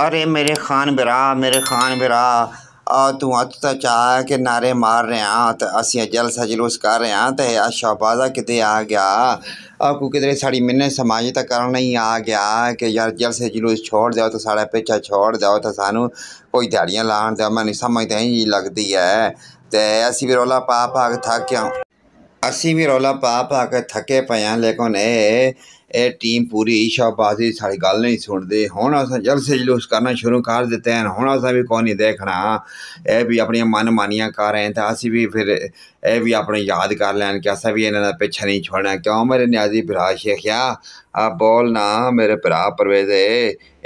अरे मेरे खान बिरा मेरे खान बिरा तू अत तो चाह के नारे मार रहे हैं तो असं जलसा जलूस कर रहे हैं तो शाहबाजा कितने आ गया आपको किधरे साड़ी मिन्ने समाज तक कर आ गया कि यार जलसे जलूस छोड़ दो तो साढ़ा पेचा छोड़ दो तो सानू कोई दाड़ियाँ ला दो मैं समझते ही जी लगती है तो असी भी रौला पा पा के थक असी भी रौला पा पा के थके पे हैं लेकिन ये टीम पूरी ईशा पासी साड़ी गल नहीं सुनते हूँ अस जलसे जलूस करना शुरू कर दिते हैं हूँ असं भी कौन नहीं देखना ये भी अपन मन मानिया कर रहे हैं तो असं भी फिर यह भी अपने याद कर लैन कि असं भी इन्होंने पिछा नहीं छोड़ना क्यों मेरे न्याजी भरा शेखिया आ बोल ना मेरे भरा परवेज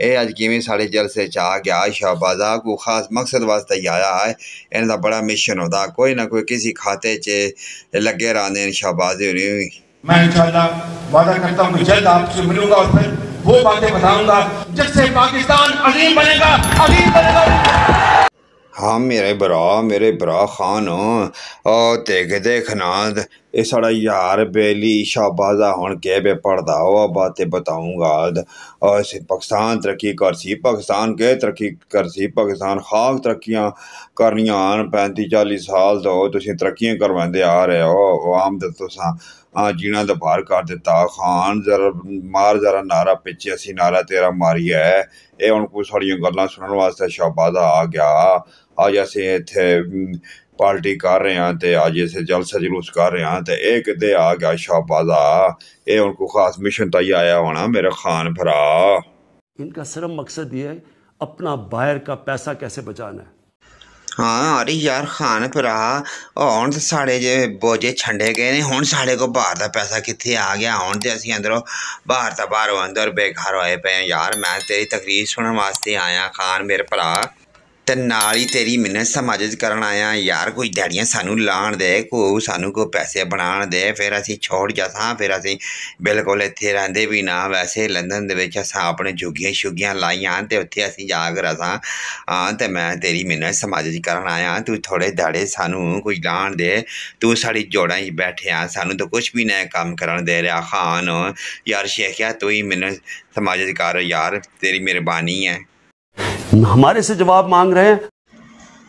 ये अज कि साढ़े से चाह गया शाबाजा कोई खास मकसद वास्ते ही आया है इन्हों बड़ा मिशन आता कोई ना कोई किसी खाते च लगे रहने शाबाजी मैं इंशाल्लाह वादा करता हूँ जल्द आपसे मिलूंगा और फिर वो बातें बताऊंगा जिससे पाकिस्तान अजीम बनेगा अजीम बनेगा हाँ मेरे ब्रा मेरे ब्रा खान ओ देख देखना ਇਹ यार बेली शाबाजा ਸ਼ਾਬਾਜ਼ਾ के ਕੇ पढ़ता ਪੜਦਾ बातें बताऊंगा पाकिस्तान तरक्की कर सी पाकिस्तान के तरक्की कर सी पाकिस्तान खास तरक्या करनिया पैंती चाली साल तो तुम तरक्या करवांदे आ रहे हो आम तो जीना तो भार कर दिता खान जरा मार जरा नारा पिछे असी नारा तेरा मारिया है ये हम कुछ साढ़ियां गल्लां सुनन वास्ते शाबादा आ गया अज असें इत्थै पार्टी कर रहे हैं तो ਅੱਜ इसे जलसा ਜਲੂਸ कर रहे हैं तो ਇਹ ਕਿਤੇ आ गया शाहबाजा ये उनको ਖਾਸ ਮਿਸ਼ਨ ਤਾਂ ਹੀ ਆਇਆ ਹੋਣਾ ਮੇਰਾ ਖਾਨ ਭਰਾ इनका सिर्फ मकसद ये है अपना बाहर का पैसा कैसे बचाना है हाँ अरे यार खान भरा हूँ तो साढ़े जो बोझे छंडे गए ने हूँ साढ़े को बहार का पैसा कितने आ गया हूँ तो असं अंदरों बहार तो बाहर अंदर बेघर आए पे यार मैं तेरी तकलीफ सुनने वास्ते आया खान मेरे भरा ਤੇ ਨਾਲ ਹੀ ਤੇਰੀ ਮਿਹਨਤ ਸਮਾਜਿਤ ਕਰਨ ਆਇਆ ਯਾਰ ਕੋਈ ਦਿਹਾੜੀਆਂ ਸਾਨੂੰ ਲਾਣ ਦੇ ਕੋ ਸਾਨੂੰ ਕੋ ਪੈਸੇ ਬਣਾਣ ਦੇ ਫਿਰ ਅਸੀਂ ਛੋੜ ਜਾਸਾਂ ਫਿਰ ਅਸੀਂ ਬਿਲਕੁਲ ਇੱਥੇ ਰਹਿੰਦੇ ਵੀ ਨਾ ਵੈਸੇ ਲੰਡਨ ਦੇ ਵਿੱਚ ਅਸਾਂ ਆਪਣੇ ਜੁਗੀਆਂ ਸ਼ੁਗੀਆਂ ਲਾਈਆਂ ਤੇ ਉੱਥੇ ਅਸੀਂ ਜਾ ਕੇ ਰਸਾਂ ਆ ਤੇ ਮੈਂ ਤੇਰੀ ਮਿਹਨਤ ਸਮਾਜਿਤ ਕਰਨ ਆਇਆ ਤੂੰ ਥੋੜੇ ਦਿਹਾੜੇ ਸਾਨੂੰ ਕੋਈ ਲਾਣ ਦੇ ਤੂੰ ਸਾਡੀ ਜੋੜਾਂ 'ਚ ਬੈਠਿਆ ਸਾਨੂੰ ਤਾਂ ਕੁਝ ਵੀ ਨਾ ਕੰਮ ਕਰਨ ਦੇ ਰਿਹਾ ਖਾਨ ਯਾਰ ਸ਼ੇਖਿਆ ਤੂੰ ਹੀ ਮਿਹਨਤ ਸਮਾਜਿਤ ਕਰ ਯਾਰ ਤੇਰੀ ਮਿਹਰਬਾਨੀ ਹੈ हमारे से जवाब मांग रहे हैं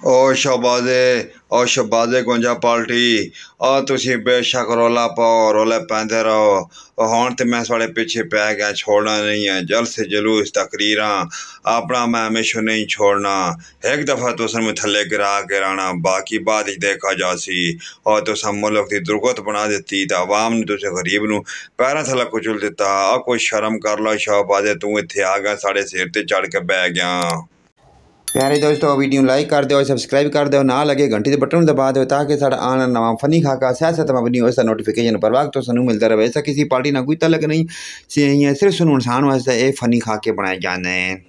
ओ शबाजे ओ शबाजे गुंजा पार्टी और तुम बेशक रौला पाओ रौले पाते रहो हूँ तो मैं साढ़े पिछे पै गया छोड़ना नहीं है जल से जलूस तकरीर अपना मैं हमेशा नहीं छोड़ना एक दफा तुम थले गिरा के रहना बाकी बाद ही देखा जा सी और तुम मुल्क की दुर्गत बना दी तो आवाम ने तुम गरीब न पैर कुचल कुचुल दिता आ कोई शर्म कर लो शाहबाजे तू इत आ गया साढ़े सिर ते चढ़ के बह गया प्यारे दोस्तों वीडियो लाइक कर दो सबसक्राइब कर दो ना लगे घंटी के बटन दबा दो ताकि साढ़ा आना नवा फनी खाका सियासत में बनी वैसा नोटिफिकेशन पर वक्त तो सू मिलता रहे ऐसा किसी पार्टी ना कोई तलक नहीं सिर्फ सू इंसान वास्तव ये फनी खाके बनाए जाने हैं